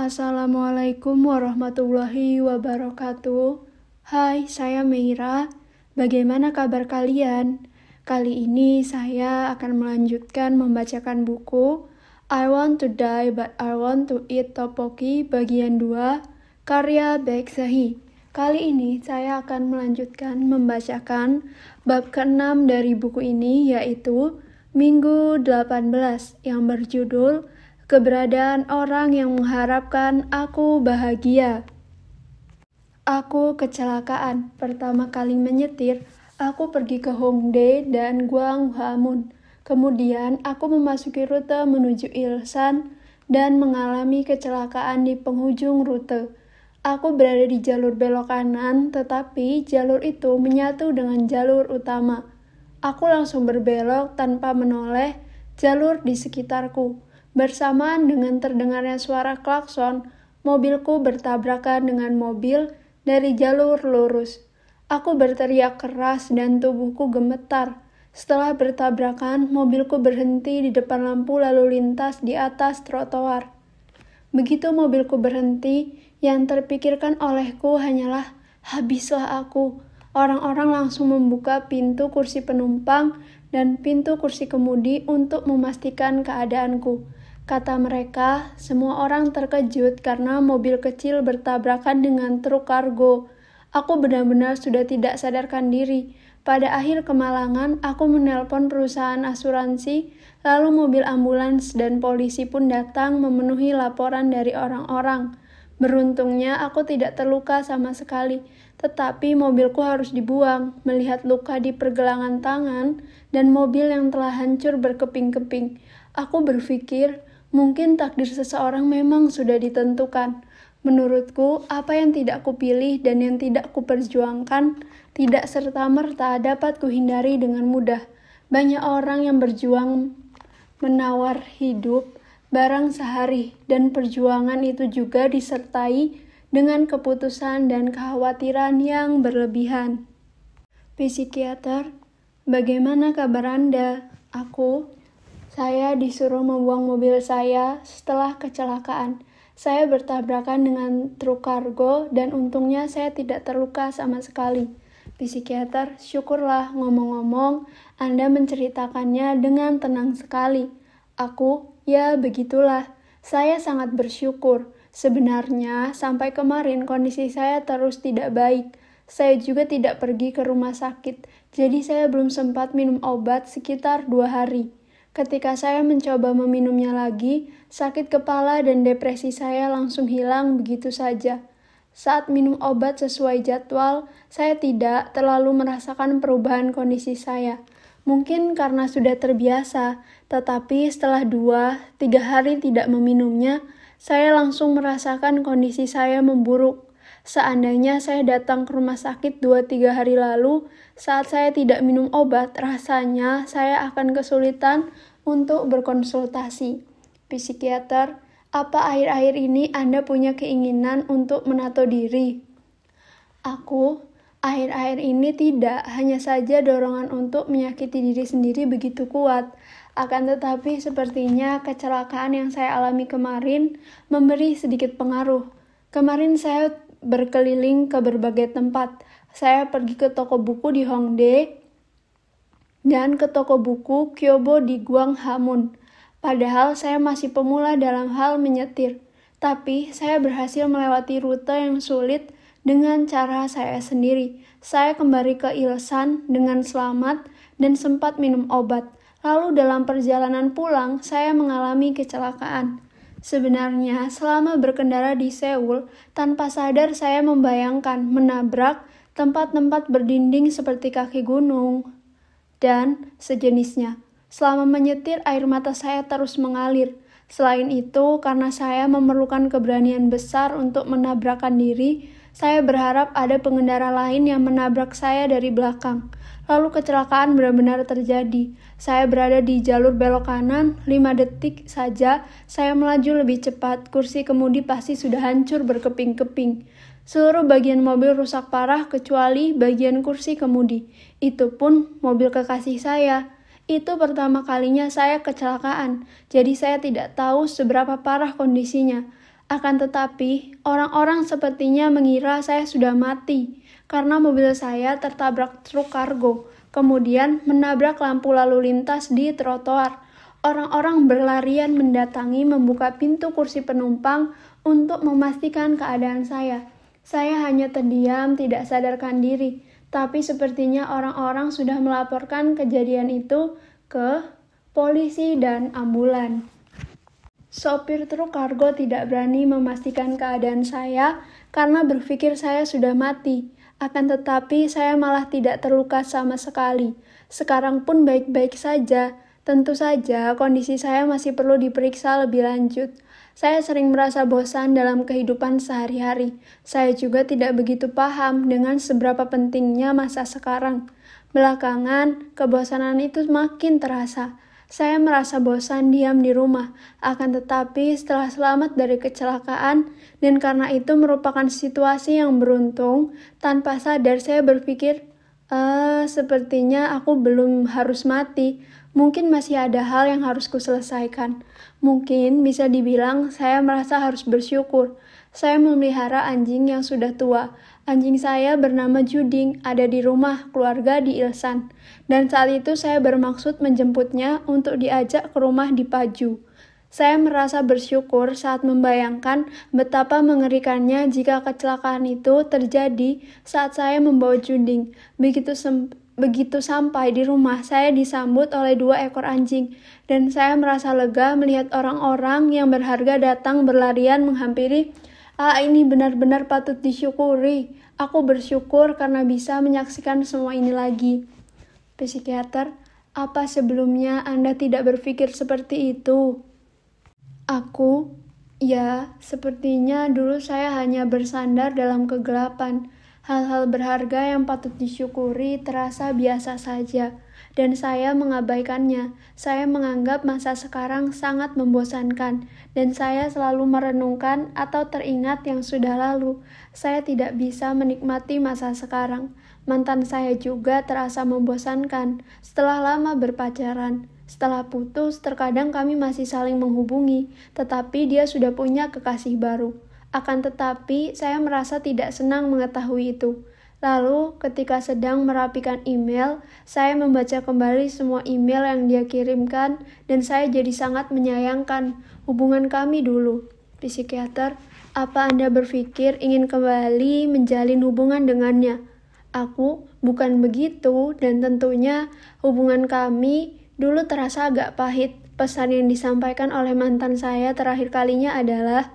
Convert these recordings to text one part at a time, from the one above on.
Assalamualaikum warahmatullahi wabarakatuh. Hai, saya Meira. Bagaimana kabar kalian? Kali ini saya akan melanjutkan membacakan buku I Want to Die But I Want to Eat Topoki bagian 2 karya Baek Sahi. Kali ini saya akan melanjutkan membacakan bab ke-6 dari buku ini yaitu Minggu 18 yang berjudul keberadaan orang yang mengharapkan aku bahagia. Aku kecelakaan. Pertama kali menyetir, aku pergi ke Hongdae dan Guanghamun. Kemudian aku memasuki rute menuju Ilsan dan mengalami kecelakaan di penghujung rute. Aku berada di jalur belok kanan, tetapi jalur itu menyatu dengan jalur utama. Aku langsung berbelok tanpa menoleh jalur di sekitarku. Bersamaan dengan terdengarnya suara klakson, mobilku bertabrakan dengan mobil dari jalur lurus. Aku berteriak keras dan tubuhku gemetar. Setelah bertabrakan, mobilku berhenti di depan lampu lalu lintas di atas trotoar. Begitu mobilku berhenti, yang terpikirkan olehku hanyalah habislah aku. Orang-orang langsung membuka pintu kursi penumpang dan pintu kursi kemudi untuk memastikan keadaanku. Kata mereka, semua orang terkejut karena mobil kecil bertabrakan dengan truk kargo. Aku benar-benar sudah tidak sadarkan diri. Pada akhir kemalangan, aku menelpon perusahaan asuransi, lalu mobil ambulans dan polisi pun datang memenuhi laporan dari orang-orang. Beruntungnya aku tidak terluka sama sekali, tetapi mobilku harus dibuang melihat luka di pergelangan tangan dan mobil yang telah hancur berkeping-keping. Aku berpikir Mungkin takdir seseorang memang sudah ditentukan. Menurutku, apa yang tidak kupilih dan yang tidak kuperjuangkan tidak serta-merta dapat kuhindari dengan mudah. Banyak orang yang berjuang menawar hidup barang sehari dan perjuangan itu juga disertai dengan keputusan dan kekhawatiran yang berlebihan. Psikiater, bagaimana kabar Anda? Aku saya disuruh membuang mobil saya setelah kecelakaan. Saya bertabrakan dengan truk kargo dan untungnya saya tidak terluka sama sekali. Psikiater, syukurlah ngomong-ngomong, Anda menceritakannya dengan tenang sekali. Aku, ya begitulah. Saya sangat bersyukur. Sebenarnya, sampai kemarin kondisi saya terus tidak baik. Saya juga tidak pergi ke rumah sakit, jadi saya belum sempat minum obat sekitar dua hari. Ketika saya mencoba meminumnya lagi, sakit kepala dan depresi saya langsung hilang begitu saja. Saat minum obat sesuai jadwal, saya tidak terlalu merasakan perubahan kondisi saya. Mungkin karena sudah terbiasa, tetapi setelah dua, tiga hari tidak meminumnya, saya langsung merasakan kondisi saya memburuk. Seandainya saya datang ke rumah sakit 2-3 hari lalu, saat saya tidak minum obat, rasanya saya akan kesulitan untuk berkonsultasi. Psikiater, apa akhir-akhir ini Anda punya keinginan untuk menato diri? Aku, akhir-akhir ini tidak, hanya saja dorongan untuk menyakiti diri sendiri begitu kuat. Akan tetapi sepertinya kecelakaan yang saya alami kemarin memberi sedikit pengaruh. Kemarin saya berkeliling ke berbagai tempat. Saya pergi ke toko buku di Hongdae dan ke toko buku Kyobo di Gwanghwamun. Padahal saya masih pemula dalam hal menyetir, tapi saya berhasil melewati rute yang sulit dengan cara saya sendiri. Saya kembali ke Ilsan dengan selamat dan sempat minum obat. Lalu dalam perjalanan pulang, saya mengalami kecelakaan. Sebenarnya, selama berkendara di Seoul, tanpa sadar saya membayangkan menabrak tempat-tempat berdinding seperti kaki gunung dan sejenisnya. Selama menyetir, air mata saya terus mengalir. Selain itu, karena saya memerlukan keberanian besar untuk menabrakkan diri, saya berharap ada pengendara lain yang menabrak saya dari belakang. Lalu kecelakaan benar-benar terjadi. Saya berada di jalur belok kanan, 5 detik saja saya melaju lebih cepat, kursi kemudi pasti sudah hancur berkeping-keping. Seluruh bagian mobil rusak parah kecuali bagian kursi kemudi. Itu pun mobil kekasih saya. Itu pertama kalinya saya kecelakaan, jadi saya tidak tahu seberapa parah kondisinya. Akan tetapi, orang-orang sepertinya mengira saya sudah mati karena mobil saya tertabrak truk kargo, kemudian menabrak lampu lalu lintas di trotoar. Orang-orang berlarian mendatangi membuka pintu kursi penumpang untuk memastikan keadaan saya. Saya hanya terdiam, tidak sadarkan diri, tapi sepertinya orang-orang sudah melaporkan kejadian itu ke polisi dan ambulan. Sopir truk kargo tidak berani memastikan keadaan saya karena berpikir saya sudah mati. Akan tetapi, saya malah tidak terluka sama sekali. Sekarang pun baik-baik saja. Tentu saja, kondisi saya masih perlu diperiksa lebih lanjut. Saya sering merasa bosan dalam kehidupan sehari-hari. Saya juga tidak begitu paham dengan seberapa pentingnya masa sekarang. Belakangan, kebosanan itu makin terasa. Saya merasa bosan diam di rumah, akan tetapi setelah selamat dari kecelakaan, dan karena itu merupakan situasi yang beruntung, tanpa sadar saya berpikir, eh, sepertinya aku belum harus mati. Mungkin masih ada hal yang harus kuselesaikan. Mungkin bisa dibilang saya merasa harus bersyukur. Saya memelihara anjing yang sudah tua, Anjing saya bernama Juding ada di rumah keluarga di Ilsan, dan saat itu saya bermaksud menjemputnya untuk diajak ke rumah di Paju. Saya merasa bersyukur saat membayangkan betapa mengerikannya jika kecelakaan itu terjadi saat saya membawa Juding. Begitu Begitu sampai di rumah, saya disambut oleh dua ekor anjing, dan saya merasa lega melihat orang-orang yang berharga datang berlarian menghampiri. Ah, ini benar-benar patut disyukuri. Aku bersyukur karena bisa menyaksikan semua ini lagi. Psikiater, apa sebelumnya Anda tidak berpikir seperti itu? Aku, ya, sepertinya dulu saya hanya bersandar dalam kegelapan. Hal-hal berharga yang patut disyukuri terasa biasa saja dan saya mengabaikannya. Saya menganggap masa sekarang sangat membosankan, dan saya selalu merenungkan atau teringat yang sudah lalu. Saya tidak bisa menikmati masa sekarang. Mantan saya juga terasa membosankan setelah lama berpacaran. Setelah putus, terkadang kami masih saling menghubungi, tetapi dia sudah punya kekasih baru. Akan tetapi, saya merasa tidak senang mengetahui itu. Lalu, ketika sedang merapikan email, saya membaca kembali semua email yang dia kirimkan, dan saya jadi sangat menyayangkan hubungan kami dulu. Psikiater, apa Anda berpikir ingin kembali menjalin hubungan dengannya? Aku bukan begitu, dan tentunya hubungan kami dulu terasa agak pahit. Pesan yang disampaikan oleh mantan saya terakhir kalinya adalah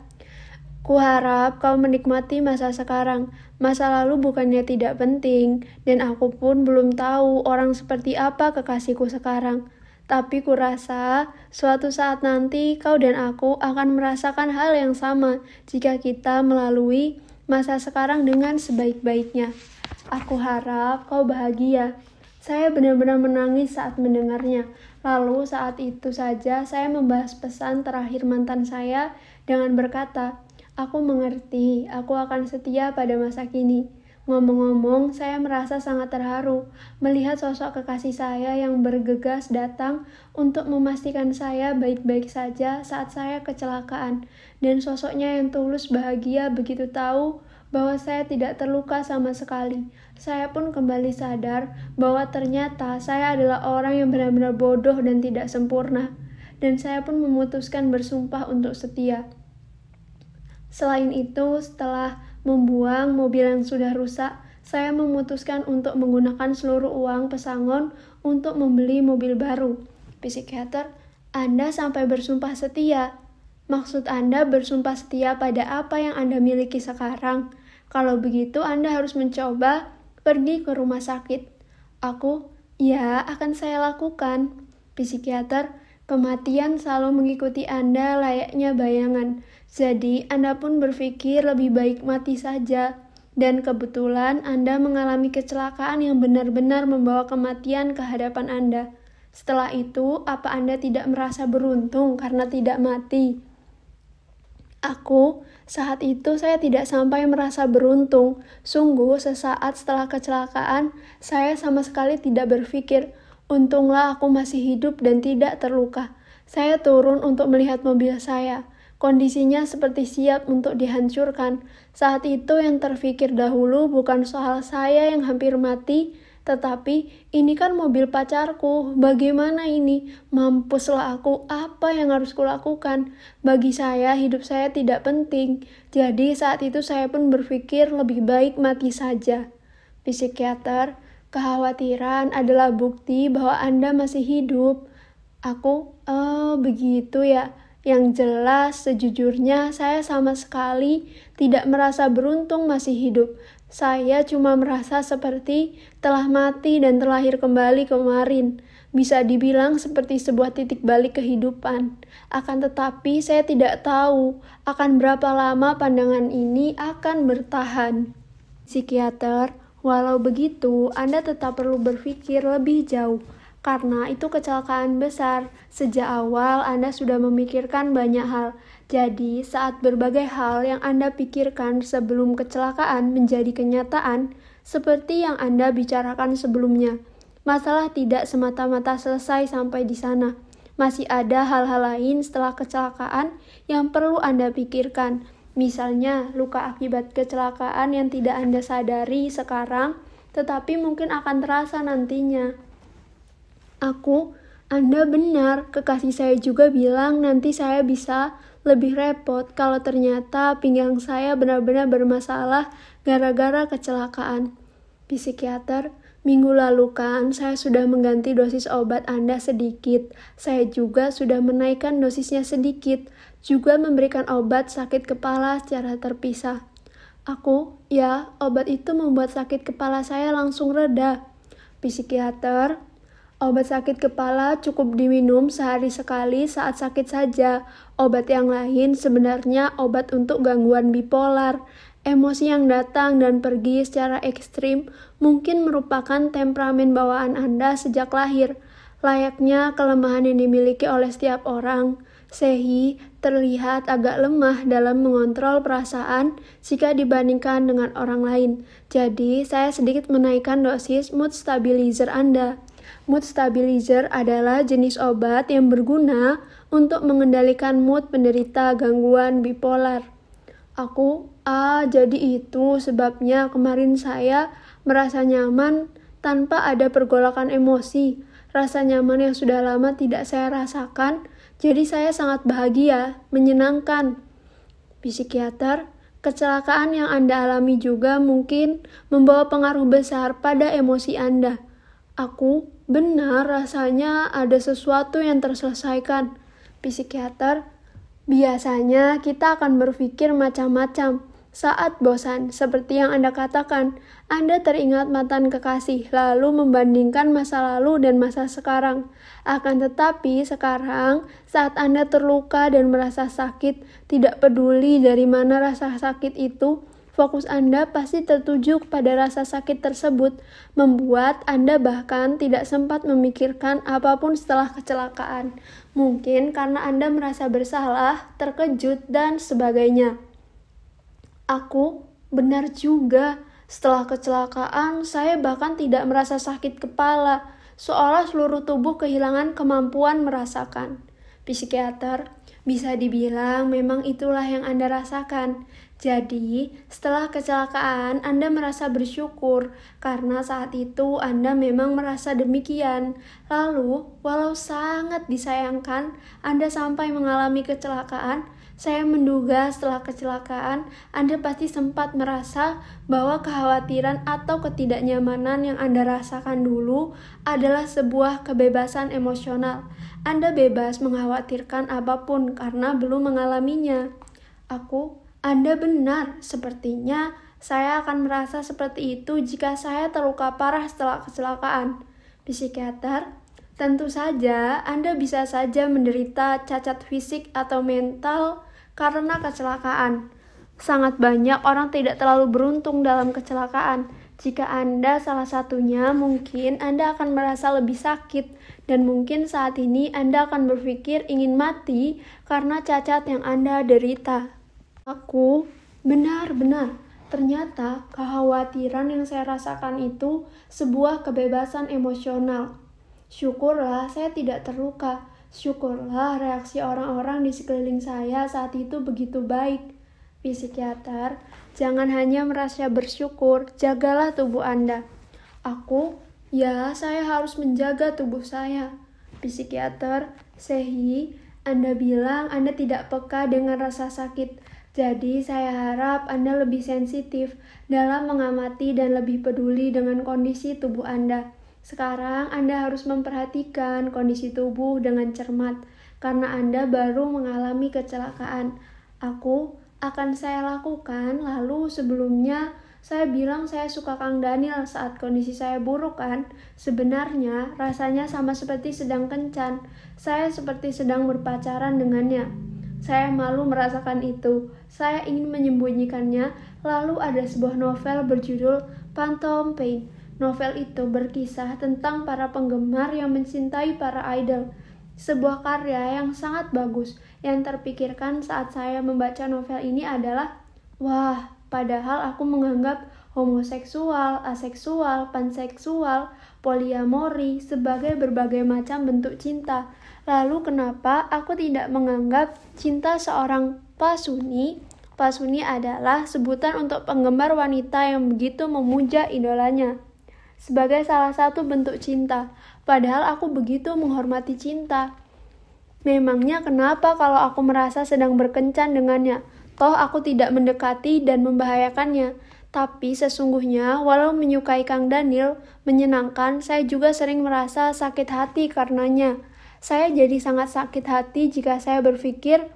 Kuharap kau menikmati masa sekarang. Masa lalu bukannya tidak penting, dan aku pun belum tahu orang seperti apa kekasihku sekarang. Tapi kurasa suatu saat nanti kau dan aku akan merasakan hal yang sama jika kita melalui masa sekarang dengan sebaik-baiknya. Aku harap kau bahagia. Saya benar-benar menangis saat mendengarnya. Lalu saat itu saja saya membahas pesan terakhir mantan saya dengan berkata, Aku mengerti, aku akan setia pada masa kini. Ngomong-ngomong, saya merasa sangat terharu melihat sosok kekasih saya yang bergegas datang untuk memastikan saya baik-baik saja saat saya kecelakaan, dan sosoknya yang tulus bahagia begitu tahu bahwa saya tidak terluka sama sekali. Saya pun kembali sadar bahwa ternyata saya adalah orang yang benar-benar bodoh dan tidak sempurna, dan saya pun memutuskan bersumpah untuk setia. Selain itu, setelah membuang mobil yang sudah rusak, saya memutuskan untuk menggunakan seluruh uang pesangon untuk membeli mobil baru. Psikiater, Anda sampai bersumpah setia. Maksud Anda bersumpah setia pada apa yang Anda miliki sekarang? Kalau begitu, Anda harus mencoba pergi ke rumah sakit. Aku, ya, akan saya lakukan. Psikiater, Kematian selalu mengikuti Anda layaknya bayangan. Jadi, Anda pun berpikir lebih baik mati saja. Dan kebetulan Anda mengalami kecelakaan yang benar-benar membawa kematian ke hadapan Anda. Setelah itu, apa Anda tidak merasa beruntung karena tidak mati? Aku, saat itu saya tidak sampai merasa beruntung. Sungguh, sesaat setelah kecelakaan, saya sama sekali tidak berpikir, Untunglah aku masih hidup dan tidak terluka. Saya turun untuk melihat mobil saya. Kondisinya seperti siap untuk dihancurkan. Saat itu yang terfikir dahulu bukan soal saya yang hampir mati, tetapi ini kan mobil pacarku, bagaimana ini? Mampuslah aku, apa yang harus kulakukan? Bagi saya, hidup saya tidak penting. Jadi saat itu saya pun berpikir lebih baik mati saja. Psikiater, Kekhawatiran adalah bukti bahwa Anda masih hidup. Aku, oh begitu ya. Yang jelas, sejujurnya saya sama sekali tidak merasa beruntung masih hidup. Saya cuma merasa seperti telah mati dan terlahir kembali kemarin. Bisa dibilang seperti sebuah titik balik kehidupan. Akan tetapi, saya tidak tahu akan berapa lama pandangan ini akan bertahan. Psikiater Walau begitu, Anda tetap perlu berpikir lebih jauh, karena itu kecelakaan besar. Sejak awal, Anda sudah memikirkan banyak hal. Jadi, saat berbagai hal yang Anda pikirkan sebelum kecelakaan menjadi kenyataan, seperti yang Anda bicarakan sebelumnya, masalah tidak semata-mata selesai sampai di sana. Masih ada hal-hal lain setelah kecelakaan yang perlu Anda pikirkan Misalnya, luka akibat kecelakaan yang tidak Anda sadari sekarang, tetapi mungkin akan terasa nantinya. Aku, Anda benar, kekasih saya juga bilang nanti saya bisa lebih repot kalau ternyata pinggang saya benar-benar bermasalah gara-gara kecelakaan. Psikiater, minggu lalu kan saya sudah mengganti dosis obat Anda sedikit. Saya juga sudah menaikkan dosisnya sedikit juga memberikan obat sakit kepala secara terpisah. Aku, ya, obat itu membuat sakit kepala saya langsung reda. Psikiater, obat sakit kepala cukup diminum sehari sekali saat sakit saja. Obat yang lain sebenarnya obat untuk gangguan bipolar. Emosi yang datang dan pergi secara ekstrim mungkin merupakan temperamen bawaan Anda sejak lahir. Layaknya kelemahan yang dimiliki oleh setiap orang, Sehi terlihat agak lemah dalam mengontrol perasaan jika dibandingkan dengan orang lain. Jadi, saya sedikit menaikkan dosis mood stabilizer Anda. Mood stabilizer adalah jenis obat yang berguna untuk mengendalikan mood penderita gangguan bipolar. Aku, ah, jadi itu sebabnya kemarin saya merasa nyaman tanpa ada pergolakan emosi. Rasa nyaman yang sudah lama tidak saya rasakan jadi saya sangat bahagia, menyenangkan. Psikiater, kecelakaan yang Anda alami juga mungkin membawa pengaruh besar pada emosi Anda. Aku benar rasanya ada sesuatu yang terselesaikan. Psikiater, biasanya kita akan berpikir macam-macam saat bosan, seperti yang Anda katakan, Anda teringat mantan kekasih, lalu membandingkan masa lalu dan masa sekarang. Akan tetapi, sekarang saat Anda terluka dan merasa sakit, tidak peduli dari mana rasa sakit itu, fokus Anda pasti tertuju pada rasa sakit tersebut, membuat Anda bahkan tidak sempat memikirkan apapun setelah kecelakaan. Mungkin karena Anda merasa bersalah, terkejut, dan sebagainya. Aku benar juga. Setelah kecelakaan, saya bahkan tidak merasa sakit kepala, seolah seluruh tubuh kehilangan kemampuan merasakan. Psikiater, bisa dibilang memang itulah yang Anda rasakan. Jadi, setelah kecelakaan, Anda merasa bersyukur karena saat itu Anda memang merasa demikian. Lalu, walau sangat disayangkan, Anda sampai mengalami kecelakaan, saya menduga setelah kecelakaan, Anda pasti sempat merasa bahwa kekhawatiran atau ketidaknyamanan yang Anda rasakan dulu adalah sebuah kebebasan emosional. Anda bebas mengkhawatirkan apapun karena belum mengalaminya. Aku, Anda benar, sepertinya saya akan merasa seperti itu jika saya terluka parah setelah kecelakaan. Psikiater, Tentu saja, Anda bisa saja menderita cacat fisik atau mental karena kecelakaan. Sangat banyak orang tidak terlalu beruntung dalam kecelakaan. Jika Anda salah satunya, mungkin Anda akan merasa lebih sakit, dan mungkin saat ini Anda akan berpikir ingin mati karena cacat yang Anda derita. Aku benar-benar ternyata kekhawatiran yang saya rasakan itu sebuah kebebasan emosional. Syukurlah saya tidak terluka, Syukurlah reaksi orang-orang di sekeliling saya saat itu begitu baik. Psikiater, jangan hanya merasa bersyukur, jagalah tubuh Anda. Aku, ya saya harus menjaga tubuh saya. Psikiater, Sehi, Anda bilang Anda tidak peka dengan rasa sakit. Jadi saya harap Anda lebih sensitif dalam mengamati dan lebih peduli dengan kondisi tubuh Anda. Sekarang Anda harus memperhatikan kondisi tubuh dengan cermat karena Anda baru mengalami kecelakaan. Aku akan saya lakukan lalu sebelumnya saya bilang saya suka Kang Daniel saat kondisi saya buruk kan? Sebenarnya rasanya sama seperti sedang kencan. Saya seperti sedang berpacaran dengannya. Saya malu merasakan itu. Saya ingin menyembunyikannya. Lalu ada sebuah novel berjudul Phantom Pain Novel itu berkisah tentang para penggemar yang mencintai para idol. Sebuah karya yang sangat bagus yang terpikirkan saat saya membaca novel ini adalah, wah, padahal aku menganggap homoseksual, aseksual, panseksual, poliamori sebagai berbagai macam bentuk cinta. Lalu kenapa aku tidak menganggap cinta seorang pasuni? Pasuni adalah sebutan untuk penggemar wanita yang begitu memuja idolanya sebagai salah satu bentuk cinta, padahal aku begitu menghormati cinta. Memangnya kenapa kalau aku merasa sedang berkencan dengannya? Toh aku tidak mendekati dan membahayakannya. Tapi sesungguhnya, walau menyukai Kang Daniel, menyenangkan, saya juga sering merasa sakit hati karenanya. Saya jadi sangat sakit hati jika saya berpikir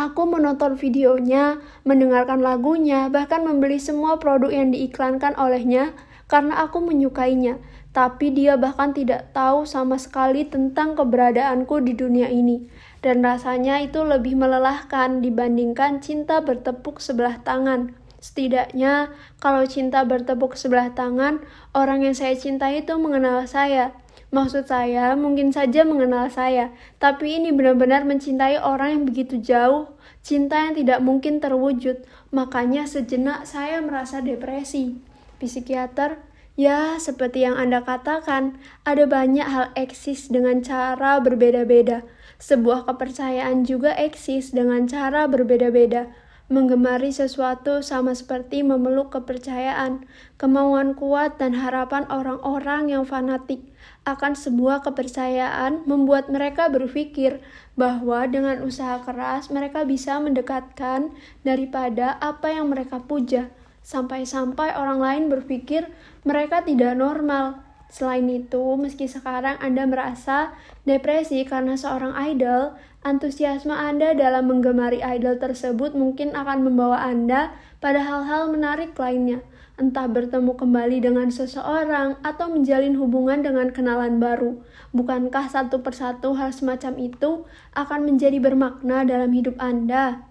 aku menonton videonya, mendengarkan lagunya, bahkan membeli semua produk yang diiklankan olehnya, karena aku menyukainya, tapi dia bahkan tidak tahu sama sekali tentang keberadaanku di dunia ini. Dan rasanya itu lebih melelahkan dibandingkan cinta bertepuk sebelah tangan. Setidaknya, kalau cinta bertepuk sebelah tangan, orang yang saya cintai itu mengenal saya. Maksud saya, mungkin saja mengenal saya, tapi ini benar-benar mencintai orang yang begitu jauh, cinta yang tidak mungkin terwujud. Makanya, sejenak saya merasa depresi psikiater, ya seperti yang Anda katakan, ada banyak hal eksis dengan cara berbeda-beda. Sebuah kepercayaan juga eksis dengan cara berbeda-beda. Menggemari sesuatu sama seperti memeluk kepercayaan, kemauan kuat, dan harapan orang-orang yang fanatik akan sebuah kepercayaan membuat mereka berpikir bahwa dengan usaha keras mereka bisa mendekatkan daripada apa yang mereka puja sampai-sampai orang lain berpikir mereka tidak normal. Selain itu, meski sekarang Anda merasa depresi karena seorang idol, antusiasme Anda dalam menggemari idol tersebut mungkin akan membawa Anda pada hal-hal menarik lainnya, entah bertemu kembali dengan seseorang atau menjalin hubungan dengan kenalan baru. Bukankah satu persatu hal semacam itu akan menjadi bermakna dalam hidup Anda?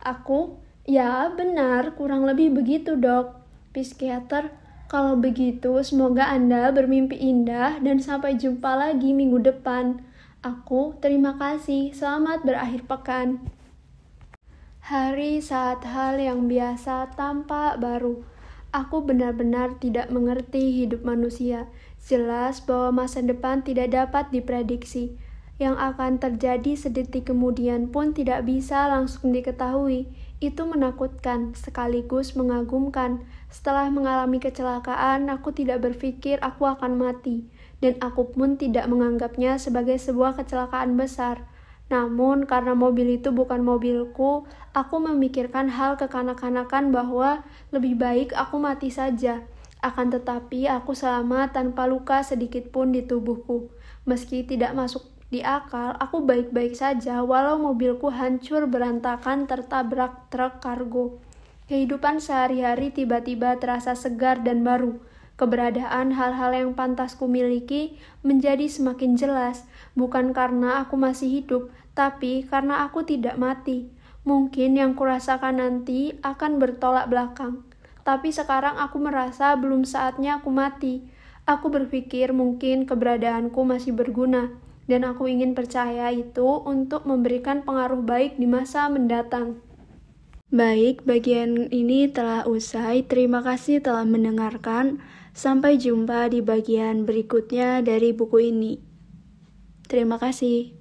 Aku, Ya, benar, kurang lebih begitu, Dok. Psikiater, kalau begitu semoga Anda bermimpi indah dan sampai jumpa lagi minggu depan. Aku terima kasih. Selamat berakhir pekan. Hari saat hal yang biasa tampak baru. Aku benar-benar tidak mengerti hidup manusia. Jelas bahwa masa depan tidak dapat diprediksi. Yang akan terjadi sedetik kemudian pun tidak bisa langsung diketahui itu menakutkan sekaligus mengagumkan. Setelah mengalami kecelakaan, aku tidak berpikir aku akan mati, dan aku pun tidak menganggapnya sebagai sebuah kecelakaan besar. Namun, karena mobil itu bukan mobilku, aku memikirkan hal kekanak-kanakan bahwa lebih baik aku mati saja. Akan tetapi, aku selamat tanpa luka sedikit pun di tubuhku, meski tidak masuk di akal, aku baik-baik saja walau mobilku hancur berantakan tertabrak truk kargo. Kehidupan sehari-hari tiba-tiba terasa segar dan baru. Keberadaan hal-hal yang pantas ku miliki menjadi semakin jelas, bukan karena aku masih hidup, tapi karena aku tidak mati. Mungkin yang kurasakan nanti akan bertolak belakang. Tapi sekarang aku merasa belum saatnya aku mati. Aku berpikir mungkin keberadaanku masih berguna dan aku ingin percaya itu untuk memberikan pengaruh baik di masa mendatang. Baik, bagian ini telah usai. Terima kasih telah mendengarkan. Sampai jumpa di bagian berikutnya dari buku ini. Terima kasih.